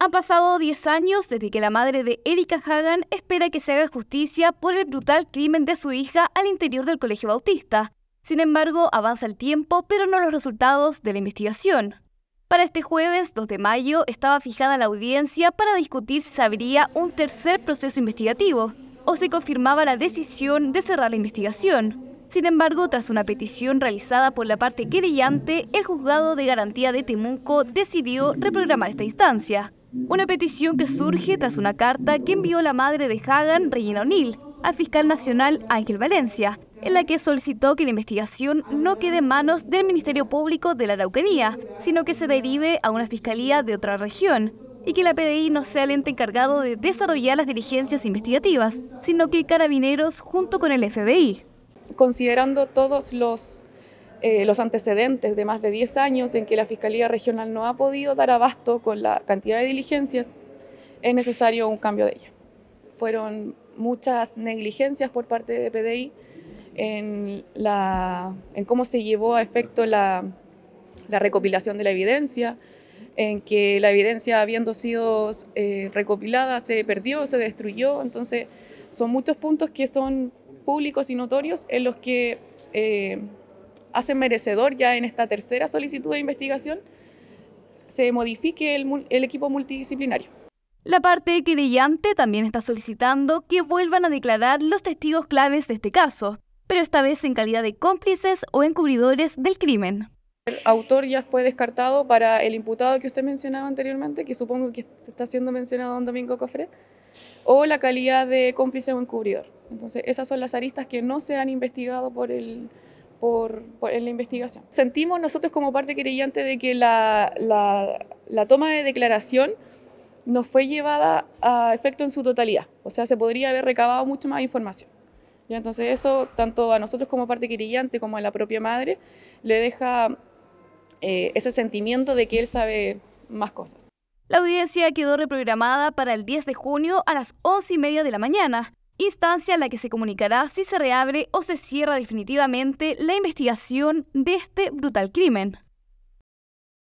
Han pasado 10 años desde que la madre de Erika Hagan espera que se haga justicia por el brutal crimen de su hija al interior del Colegio Bautista. Sin embargo, avanza el tiempo, pero no los resultados de la investigación. Para este jueves 2 de mayo estaba fijada la audiencia para discutir si se abriría un tercer proceso investigativo o si confirmaba la decisión de cerrar la investigación. Sin embargo, tras una petición realizada por la parte querellante, el juzgado de garantía de Temuco decidió reprogramar esta instancia. Una petición que surge tras una carta que envió la madre de Hagan, Regina O'Neill, al fiscal nacional Ángel Valencia, en la que solicitó que la investigación no quede en manos del Ministerio Público de la Araucanía, sino que se derive a una fiscalía de otra región y que la PDI no sea el ente encargado de desarrollar las diligencias investigativas, sino que carabineros junto con el FBI. Considerando todos los eh, los antecedentes de más de 10 años en que la Fiscalía Regional no ha podido dar abasto con la cantidad de diligencias, es necesario un cambio de ella. Fueron muchas negligencias por parte de PDI en, la, en cómo se llevó a efecto la, la recopilación de la evidencia, en que la evidencia habiendo sido eh, recopilada se perdió, se destruyó. Entonces, son muchos puntos que son públicos y notorios en los que eh, hace merecedor ya en esta tercera solicitud de investigación se modifique el, equipo multidisciplinario. La parte querellante también está solicitando que vuelvan a declarar los testigos claves de este caso, pero esta vez en calidad de cómplices o encubridores del crimen. El autor ya fue descartado para el imputado que usted mencionaba anteriormente, que supongo que se está siendo mencionado don Domingo cofre o la calidad de cómplice o encubridor. Entonces, esas son las aristas que no se han investigado por el, por, en la investigación. Sentimos nosotros como parte querellante de que la, la, toma de declaración no fue llevada a efecto en su totalidad, o sea, se podría haber recabado mucho más información. Y entonces eso, tanto a nosotros como parte querellante como a la propia madre, le deja eh, ese sentimiento de que él sabe más cosas. La audiencia quedó reprogramada para el 10 de junio a las 11 y media de la mañana instancia en la que se comunicará si se reabre o se cierra definitivamente la investigación de este brutal crimen.